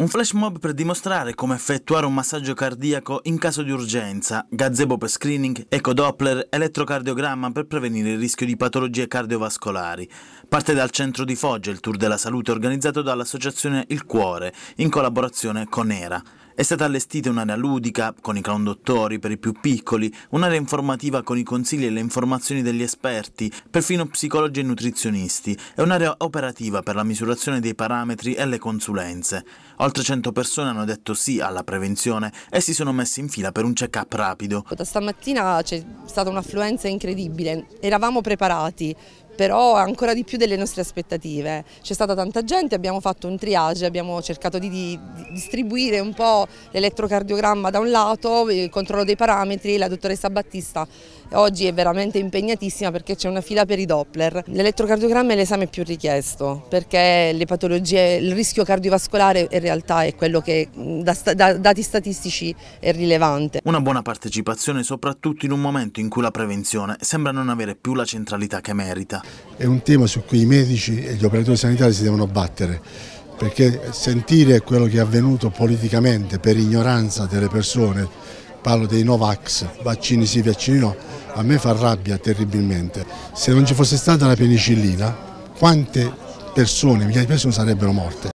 Un flash mob per dimostrare come effettuare un massaggio cardiaco in caso di urgenza, gazebo per screening, ecodoppler, elettrocardiogramma per prevenire il rischio di patologie cardiovascolari. Parte dal centro di Foggia il Tour della Salute organizzato dall'associazione Il Cuore in collaborazione con ERA. È stata allestita un'area ludica con i clown dottori per i più piccoli, un'area informativa con i consigli e le informazioni degli esperti, perfino psicologi e nutrizionisti, e un'area operativa per la misurazione dei parametri e le consulenze. Oltre 100 persone hanno detto sì alla prevenzione e si sono messe in fila per un check-up rapido. Da stamattina c'è stata un'affluenza incredibile, eravamo preparati però ancora di più delle nostre aspettative. C'è stata tanta gente, abbiamo fatto un triage, abbiamo cercato di, di distribuire un po' l'elettrocardiogramma da un lato, il controllo dei parametri, la dottoressa Battista oggi è veramente impegnatissima perché c'è una fila per i Doppler. L'elettrocardiogramma è l'esame più richiesto perché le patologie, il rischio cardiovascolare in realtà è quello che da, da dati statistici è rilevante. Una buona partecipazione soprattutto in un momento in cui la prevenzione sembra non avere più la centralità che merita. È un tema su cui i medici e gli operatori sanitari si devono battere, perché sentire quello che è avvenuto politicamente per ignoranza delle persone, parlo dei Novax, vaccini sì, vaccini no, a me fa rabbia terribilmente. Se non ci fosse stata la penicillina, quante persone, migliaia di persone sarebbero morte.